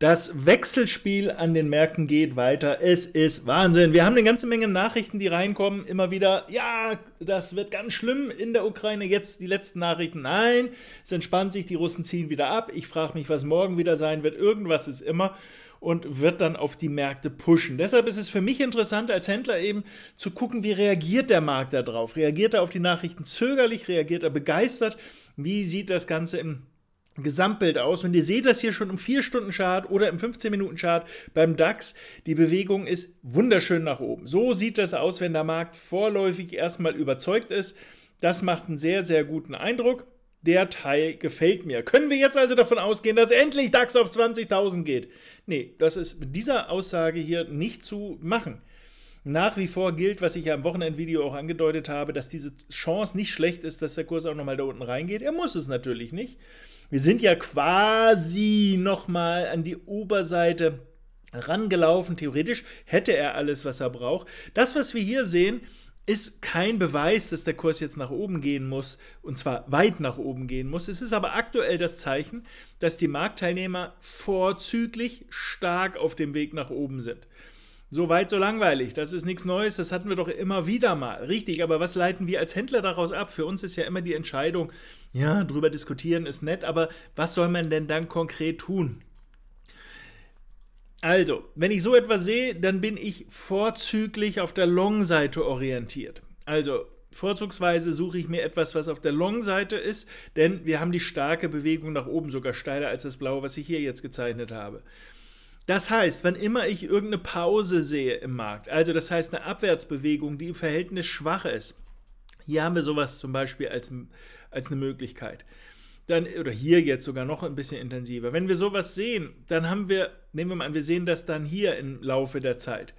Das Wechselspiel an den Märkten geht weiter. Es ist Wahnsinn. Wir haben eine ganze Menge Nachrichten, die reinkommen. Immer wieder, ja, das wird ganz schlimm in der Ukraine. Jetzt die letzten Nachrichten. Nein, es entspannt sich, die Russen ziehen wieder ab. Ich frage mich, was morgen wieder sein wird. Irgendwas ist immer und wird dann auf die Märkte pushen. Deshalb ist es für mich interessant, als Händler eben zu gucken, wie reagiert der Markt darauf? Reagiert er auf die Nachrichten zögerlich? Reagiert er begeistert? Wie sieht das Ganze im Gesamtbild aus. Und ihr seht das hier schon im 4-Stunden-Chart oder im 15-Minuten-Chart beim DAX. Die Bewegung ist wunderschön nach oben. So sieht das aus, wenn der Markt vorläufig erstmal überzeugt ist. Das macht einen sehr, sehr guten Eindruck. Der Teil gefällt mir. Können wir jetzt also davon ausgehen, dass endlich DAX auf 20.000 geht? Nee, das ist mit dieser Aussage hier nicht zu machen nach wie vor gilt, was ich ja am Wochenendvideo auch angedeutet habe, dass diese Chance nicht schlecht ist, dass der Kurs auch nochmal da unten reingeht. Er muss es natürlich nicht. Wir sind ja quasi nochmal an die Oberseite rangelaufen. Theoretisch hätte er alles, was er braucht. Das, was wir hier sehen, ist kein Beweis, dass der Kurs jetzt nach oben gehen muss, und zwar weit nach oben gehen muss. Es ist aber aktuell das Zeichen, dass die Marktteilnehmer vorzüglich stark auf dem Weg nach oben sind. So weit, so langweilig. Das ist nichts Neues. Das hatten wir doch immer wieder mal. Richtig, aber was leiten wir als Händler daraus ab? Für uns ist ja immer die Entscheidung, ja, drüber diskutieren ist nett, aber was soll man denn dann konkret tun? Also, wenn ich so etwas sehe, dann bin ich vorzüglich auf der Long-Seite orientiert. Also, vorzugsweise suche ich mir etwas, was auf der Long-Seite ist, denn wir haben die starke Bewegung nach oben, sogar steiler als das Blaue, was ich hier jetzt gezeichnet habe. Das heißt, wann immer ich irgendeine Pause sehe im Markt, also das heißt eine Abwärtsbewegung, die im Verhältnis schwach ist, hier haben wir sowas zum Beispiel als, als eine Möglichkeit. Dann, oder hier jetzt sogar noch ein bisschen intensiver. Wenn wir sowas sehen, dann haben wir, nehmen wir mal an, wir sehen das dann hier im Laufe der Zeit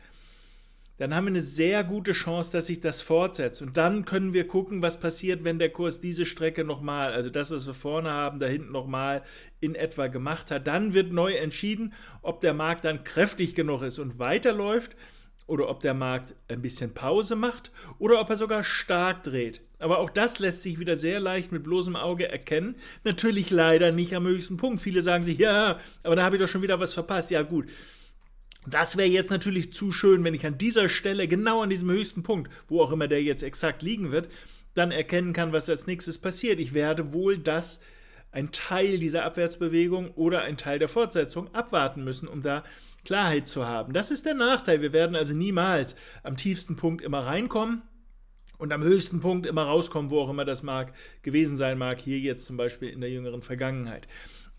dann haben wir eine sehr gute Chance, dass sich das fortsetzt. Und dann können wir gucken, was passiert, wenn der Kurs diese Strecke nochmal, also das, was wir vorne haben, da hinten nochmal in etwa gemacht hat. Dann wird neu entschieden, ob der Markt dann kräftig genug ist und weiterläuft oder ob der Markt ein bisschen Pause macht oder ob er sogar stark dreht. Aber auch das lässt sich wieder sehr leicht mit bloßem Auge erkennen. Natürlich leider nicht am höchsten Punkt. Viele sagen sich, ja, aber da habe ich doch schon wieder was verpasst. Ja gut, das wäre jetzt natürlich zu schön, wenn ich an dieser Stelle, genau an diesem höchsten Punkt, wo auch immer der jetzt exakt liegen wird, dann erkennen kann, was als nächstes passiert. Ich werde wohl das, ein Teil dieser Abwärtsbewegung oder ein Teil der Fortsetzung abwarten müssen, um da Klarheit zu haben. Das ist der Nachteil. Wir werden also niemals am tiefsten Punkt immer reinkommen und am höchsten Punkt immer rauskommen, wo auch immer das mag gewesen sein mag, hier jetzt zum Beispiel in der jüngeren Vergangenheit.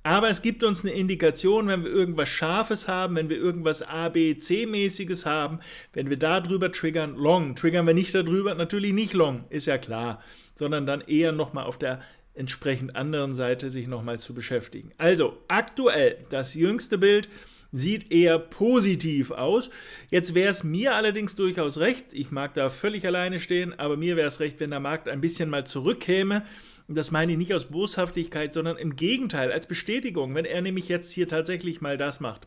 Aber es gibt uns eine Indikation, wenn wir irgendwas Scharfes haben, wenn wir irgendwas abc mäßiges haben, wenn wir darüber triggern, long. Triggern wir nicht darüber, natürlich nicht long, ist ja klar, sondern dann eher nochmal auf der entsprechend anderen Seite sich nochmal zu beschäftigen. Also aktuell, das jüngste Bild sieht eher positiv aus. Jetzt wäre es mir allerdings durchaus recht, ich mag da völlig alleine stehen, aber mir wäre es recht, wenn der Markt ein bisschen mal zurückkäme, und das meine ich nicht aus Boshaftigkeit, sondern im Gegenteil, als Bestätigung. Wenn er nämlich jetzt hier tatsächlich mal das macht,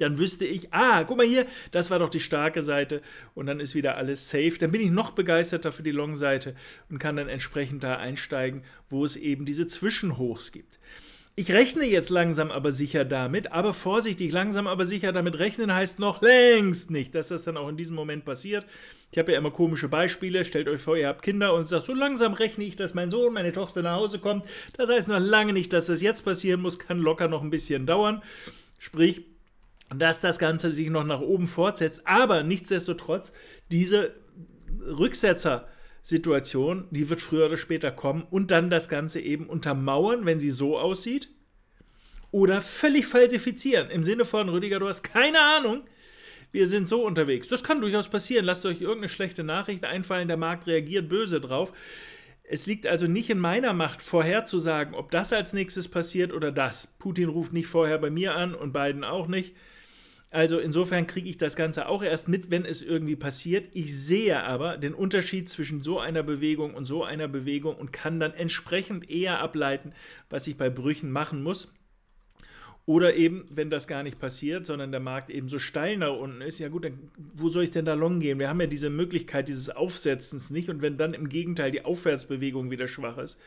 dann wüsste ich, ah, guck mal hier, das war doch die starke Seite und dann ist wieder alles safe. Dann bin ich noch begeisterter für die Long-Seite und kann dann entsprechend da einsteigen, wo es eben diese Zwischenhochs gibt. Ich rechne jetzt langsam aber sicher damit, aber vorsichtig, langsam aber sicher damit rechnen heißt noch längst nicht, dass das dann auch in diesem Moment passiert. Ich habe ja immer komische Beispiele. Stellt euch vor, ihr habt Kinder und sagt, so langsam rechne ich, dass mein Sohn, meine Tochter nach Hause kommt. Das heißt noch lange nicht, dass das jetzt passieren muss, kann locker noch ein bisschen dauern. Sprich, dass das Ganze sich noch nach oben fortsetzt. Aber nichtsdestotrotz, diese Rücksetzer, Situation, die wird früher oder später kommen und dann das Ganze eben untermauern, wenn sie so aussieht. Oder völlig falsifizieren. Im Sinne von, Rüdiger, du hast keine Ahnung, wir sind so unterwegs. Das kann durchaus passieren. Lasst euch irgendeine schlechte Nachricht einfallen, der Markt reagiert böse drauf. Es liegt also nicht in meiner Macht, vorherzusagen, ob das als nächstes passiert oder das. Putin ruft nicht vorher bei mir an und Biden auch nicht. Also insofern kriege ich das Ganze auch erst mit, wenn es irgendwie passiert. Ich sehe aber den Unterschied zwischen so einer Bewegung und so einer Bewegung und kann dann entsprechend eher ableiten, was ich bei Brüchen machen muss. Oder eben, wenn das gar nicht passiert, sondern der Markt eben so steil nach unten ist, ja gut, dann wo soll ich denn da long gehen? Wir haben ja diese Möglichkeit dieses Aufsetzens nicht und wenn dann im Gegenteil die Aufwärtsbewegung wieder schwach ist,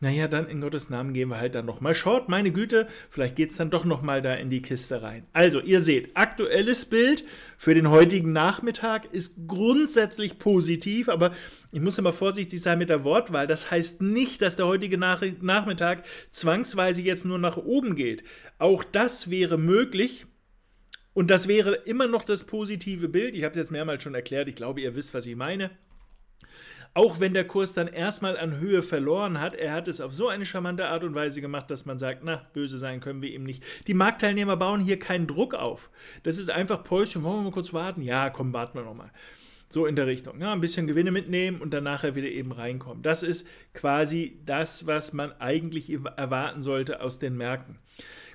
naja, dann in Gottes Namen gehen wir halt dann nochmal short. Meine Güte, vielleicht geht es dann doch nochmal da in die Kiste rein. Also, ihr seht, aktuelles Bild für den heutigen Nachmittag ist grundsätzlich positiv, aber ich muss immer vorsichtig sein mit der Wortwahl. Das heißt nicht, dass der heutige Nach Nachmittag zwangsweise jetzt nur nach oben geht. Auch das wäre möglich. Und das wäre immer noch das positive Bild. Ich habe es jetzt mehrmals schon erklärt. Ich glaube, ihr wisst, was ich meine. Auch wenn der Kurs dann erstmal an Höhe verloren hat, er hat es auf so eine charmante Art und Weise gemacht, dass man sagt, na, böse sein können wir ihm nicht. Die Marktteilnehmer bauen hier keinen Druck auf. Das ist einfach Päuschen, wollen wir mal kurz warten? Ja, komm, warten wir nochmal. So in der Richtung. Ja, ne? ein bisschen Gewinne mitnehmen und dann nachher wieder eben reinkommen. Das ist quasi das, was man eigentlich erwarten sollte aus den Märkten.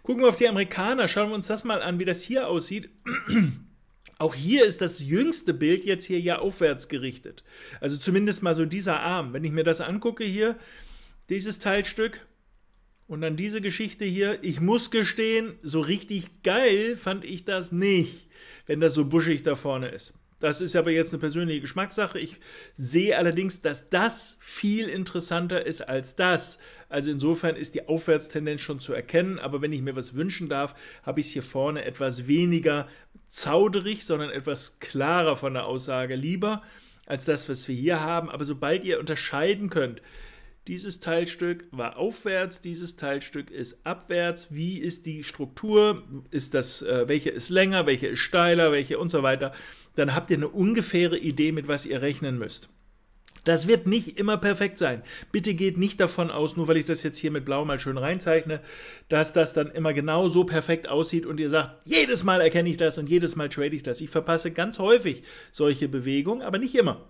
Gucken wir auf die Amerikaner, schauen wir uns das mal an, wie das hier aussieht. Auch hier ist das jüngste Bild jetzt hier ja aufwärts gerichtet. Also zumindest mal so dieser Arm. Wenn ich mir das angucke hier, dieses Teilstück und dann diese Geschichte hier, ich muss gestehen, so richtig geil fand ich das nicht, wenn das so buschig da vorne ist. Das ist aber jetzt eine persönliche Geschmackssache. Ich sehe allerdings, dass das viel interessanter ist als das. Also insofern ist die Aufwärtstendenz schon zu erkennen. Aber wenn ich mir was wünschen darf, habe ich es hier vorne etwas weniger zauderig, sondern etwas klarer von der Aussage lieber als das, was wir hier haben. Aber sobald ihr unterscheiden könnt, dieses Teilstück war aufwärts, dieses Teilstück ist abwärts. Wie ist die Struktur? Ist das, äh, welche ist länger, welche ist steiler, welche und so weiter? Dann habt ihr eine ungefähre Idee, mit was ihr rechnen müsst. Das wird nicht immer perfekt sein. Bitte geht nicht davon aus, nur weil ich das jetzt hier mit Blau mal schön reinzeichne, dass das dann immer genau so perfekt aussieht und ihr sagt, jedes Mal erkenne ich das und jedes Mal trade ich das. Ich verpasse ganz häufig solche Bewegungen, aber nicht immer.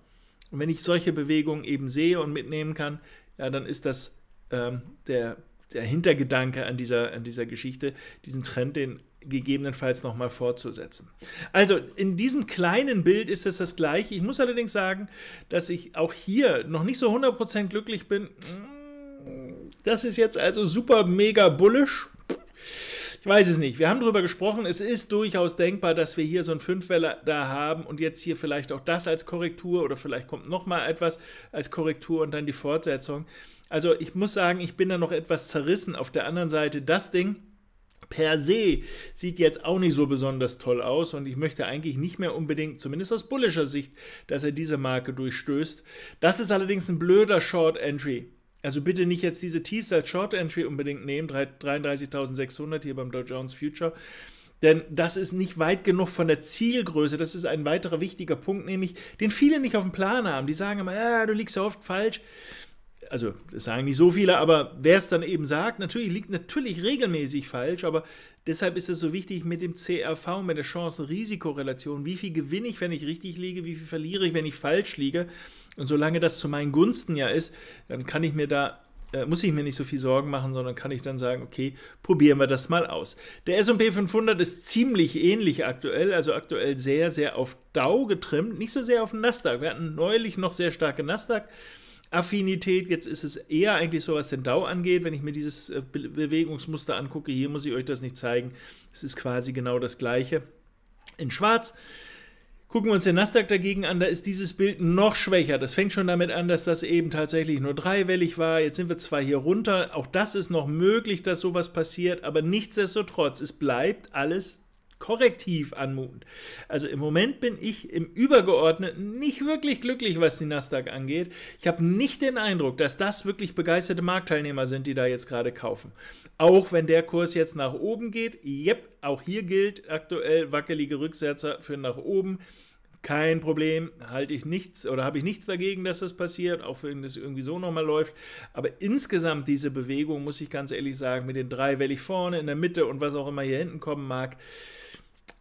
Und wenn ich solche Bewegungen eben sehe und mitnehmen kann, ja, dann ist das ähm, der, der Hintergedanke an dieser, an dieser Geschichte, diesen Trend, den gegebenenfalls nochmal fortzusetzen. Also in diesem kleinen Bild ist es das gleiche. Ich muss allerdings sagen, dass ich auch hier noch nicht so 100% glücklich bin. Mm, das ist jetzt also super mega bullisch. Ich weiß es nicht. Wir haben darüber gesprochen. Es ist durchaus denkbar, dass wir hier so einen Fünfwähler da haben und jetzt hier vielleicht auch das als Korrektur oder vielleicht kommt nochmal etwas als Korrektur und dann die Fortsetzung. Also ich muss sagen, ich bin da noch etwas zerrissen. Auf der anderen Seite das Ding per se sieht jetzt auch nicht so besonders toll aus und ich möchte eigentlich nicht mehr unbedingt, zumindest aus bullischer Sicht, dass er diese Marke durchstößt. Das ist allerdings ein blöder Short Entry. Also bitte nicht jetzt diese Tiefs als Short Entry unbedingt nehmen, 33.600 hier beim Dow Jones Future. Denn das ist nicht weit genug von der Zielgröße. Das ist ein weiterer wichtiger Punkt, nämlich den viele nicht auf dem Plan haben. Die sagen immer, ah, du liegst ja oft falsch also das sagen nicht so viele, aber wer es dann eben sagt, natürlich liegt natürlich regelmäßig falsch, aber deshalb ist es so wichtig mit dem CRV, mit der Chancen-Risikorelation, wie viel gewinne ich, wenn ich richtig liege, wie viel verliere ich, wenn ich falsch liege. Und solange das zu meinen Gunsten ja ist, dann kann ich mir da äh, muss ich mir nicht so viel Sorgen machen, sondern kann ich dann sagen, okay, probieren wir das mal aus. Der S&P 500 ist ziemlich ähnlich aktuell, also aktuell sehr, sehr auf Dow getrimmt, nicht so sehr auf den Nasdaq. Wir hatten neulich noch sehr starke Nasdaq. Affinität. Jetzt ist es eher eigentlich so, was den Dau angeht. Wenn ich mir dieses äh, Bewegungsmuster angucke, hier muss ich euch das nicht zeigen. Es ist quasi genau das gleiche in schwarz. Gucken wir uns den Nasdaq dagegen an, da ist dieses Bild noch schwächer. Das fängt schon damit an, dass das eben tatsächlich nur dreiwellig war. Jetzt sind wir zwar hier runter, auch das ist noch möglich, dass sowas passiert, aber nichtsdestotrotz, es bleibt alles korrektiv anmutend. Also im Moment bin ich im Übergeordneten nicht wirklich glücklich, was die Nasdaq angeht. Ich habe nicht den Eindruck, dass das wirklich begeisterte Marktteilnehmer sind, die da jetzt gerade kaufen. Auch wenn der Kurs jetzt nach oben geht, yep, auch hier gilt aktuell wackelige Rücksetzer für nach oben. Kein Problem, halte ich nichts oder habe ich nichts dagegen, dass das passiert, auch wenn das irgendwie so nochmal läuft. Aber insgesamt diese Bewegung, muss ich ganz ehrlich sagen, mit den drei Wellig vorne, in der Mitte und was auch immer hier hinten kommen mag,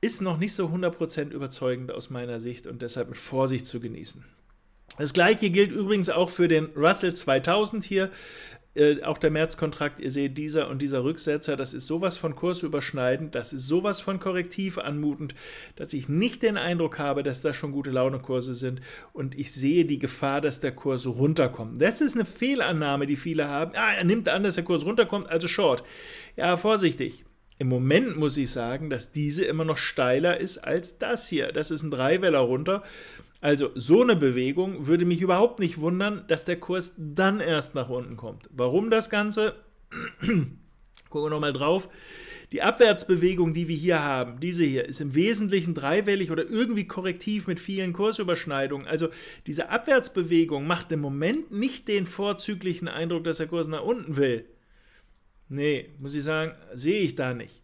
ist noch nicht so 100% überzeugend aus meiner Sicht und deshalb mit Vorsicht zu genießen. Das gleiche gilt übrigens auch für den Russell 2000 hier. Äh, auch der März-Kontrakt, ihr seht, dieser und dieser Rücksetzer, das ist sowas von kursüberschneidend, das ist sowas von korrektiv anmutend, dass ich nicht den Eindruck habe, dass das schon gute Launekurse sind und ich sehe die Gefahr, dass der Kurs runterkommt. Das ist eine Fehlannahme, die viele haben. Ah, er nimmt an, dass der Kurs runterkommt, also Short. Ja, vorsichtig. Im Moment muss ich sagen, dass diese immer noch steiler ist als das hier. Das ist ein Dreiweller runter. Also so eine Bewegung würde mich überhaupt nicht wundern, dass der Kurs dann erst nach unten kommt. Warum das Ganze? Gucken wir nochmal drauf. Die Abwärtsbewegung, die wir hier haben, diese hier, ist im Wesentlichen dreiwellig oder irgendwie korrektiv mit vielen Kursüberschneidungen. Also diese Abwärtsbewegung macht im Moment nicht den vorzüglichen Eindruck, dass der Kurs nach unten will. Nee, muss ich sagen, sehe ich da nicht.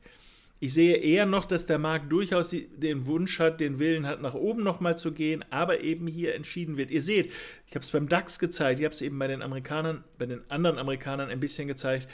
Ich sehe eher noch, dass der Markt durchaus die, den Wunsch hat, den Willen hat, nach oben nochmal zu gehen, aber eben hier entschieden wird. Ihr seht, ich habe es beim DAX gezeigt, ich habe es eben bei den Amerikanern, bei den anderen Amerikanern ein bisschen gezeigt.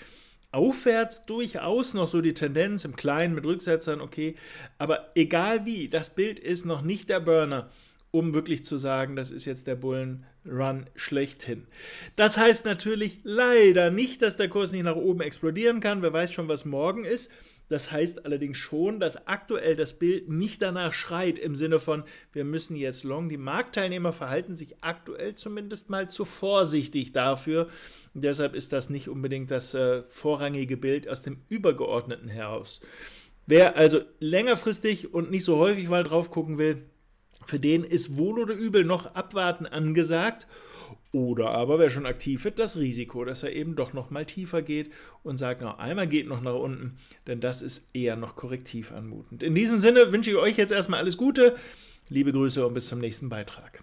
Aufwärts durchaus noch so die Tendenz im Kleinen mit Rücksetzern, okay. Aber egal wie, das Bild ist noch nicht der Burner um wirklich zu sagen, das ist jetzt der Bullenrun schlechthin. Das heißt natürlich leider nicht, dass der Kurs nicht nach oben explodieren kann. Wer weiß schon, was morgen ist. Das heißt allerdings schon, dass aktuell das Bild nicht danach schreit im Sinne von, wir müssen jetzt long. Die Marktteilnehmer verhalten sich aktuell zumindest mal zu vorsichtig dafür. Und deshalb ist das nicht unbedingt das äh, vorrangige Bild aus dem Übergeordneten heraus. Wer also längerfristig und nicht so häufig mal drauf gucken will, für den ist wohl oder übel noch abwarten angesagt. Oder aber, wer schon aktiv wird, das Risiko, dass er eben doch noch mal tiefer geht und sagt, na, einmal geht noch nach unten, denn das ist eher noch korrektiv anmutend. In diesem Sinne wünsche ich euch jetzt erstmal alles Gute, liebe Grüße und bis zum nächsten Beitrag.